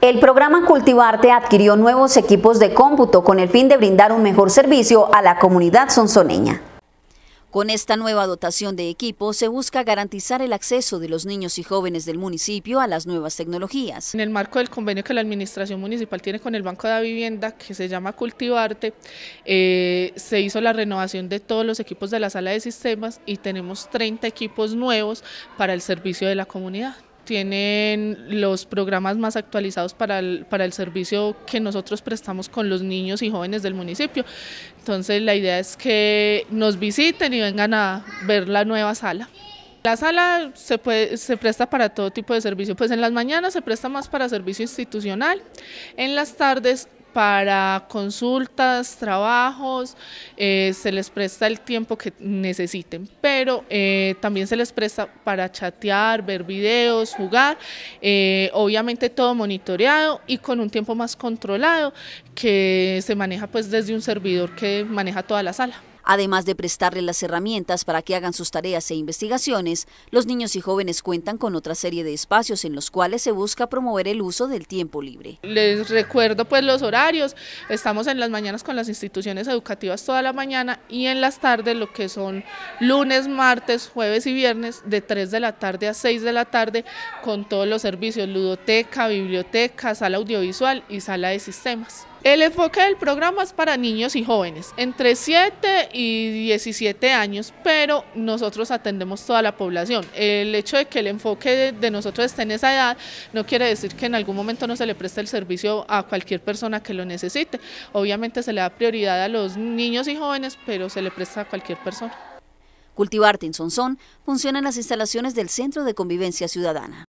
El programa Cultivarte adquirió nuevos equipos de cómputo con el fin de brindar un mejor servicio a la comunidad sonsoneña. Con esta nueva dotación de equipos se busca garantizar el acceso de los niños y jóvenes del municipio a las nuevas tecnologías. En el marco del convenio que la Administración Municipal tiene con el Banco de Vivienda, que se llama Cultivarte, eh, se hizo la renovación de todos los equipos de la sala de sistemas y tenemos 30 equipos nuevos para el servicio de la comunidad tienen los programas más actualizados para el, para el servicio que nosotros prestamos con los niños y jóvenes del municipio. Entonces la idea es que nos visiten y vengan a ver la nueva sala. La sala se, puede, se, presta para todo tipo de servicio, pues en las mañanas se presta más para servicio institucional, en las tardes para consultas, trabajos, eh, se les presta el tiempo que necesiten, pero eh, también se les presta para chatear, ver videos, jugar, eh, obviamente todo monitoreado y con un tiempo más controlado que se maneja pues desde un servidor que maneja toda la sala. Además de prestarle las herramientas para que hagan sus tareas e investigaciones, los niños y jóvenes cuentan con otra serie de espacios en los cuales se busca promover el uso del tiempo libre. Les recuerdo pues los horarios, estamos en las mañanas con las instituciones educativas toda la mañana y en las tardes lo que son lunes, martes, jueves y viernes de 3 de la tarde a 6 de la tarde con todos los servicios, ludoteca, biblioteca, sala audiovisual y sala de sistemas. El enfoque del programa es para niños y jóvenes, entre 7 y 17 años, pero nosotros atendemos toda la población. El hecho de que el enfoque de nosotros esté en esa edad no quiere decir que en algún momento no se le preste el servicio a cualquier persona que lo necesite. Obviamente se le da prioridad a los niños y jóvenes, pero se le presta a cualquier persona. Cultivarte en funciona en las instalaciones del Centro de Convivencia Ciudadana.